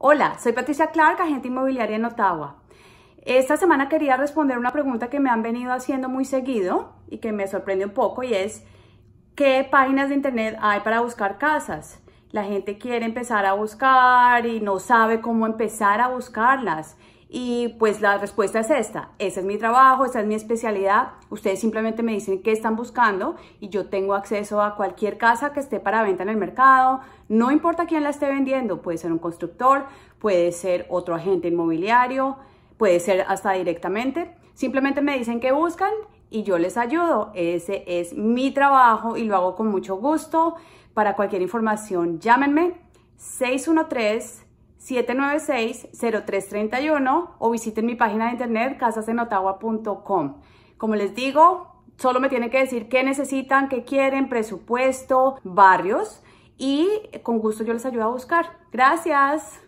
Hola, soy Patricia Clark, agente inmobiliaria en Ottawa. Esta semana quería responder una pregunta que me han venido haciendo muy seguido y que me sorprende un poco y es ¿qué páginas de internet hay para buscar casas? La gente quiere empezar a buscar y no sabe cómo empezar a buscarlas y pues la respuesta es esta, ese es mi trabajo, esa es mi especialidad, ustedes simplemente me dicen qué están buscando y yo tengo acceso a cualquier casa que esté para venta en el mercado, no importa quién la esté vendiendo, puede ser un constructor, puede ser otro agente inmobiliario, puede ser hasta directamente, simplemente me dicen qué buscan y yo les ayudo, ese es mi trabajo y lo hago con mucho gusto, para cualquier información llámenme 613 796-0331 o visiten mi página de internet casasenotagua.com. Como les digo, solo me tienen que decir qué necesitan, qué quieren, presupuesto, barrios y con gusto yo les ayudo a buscar. Gracias.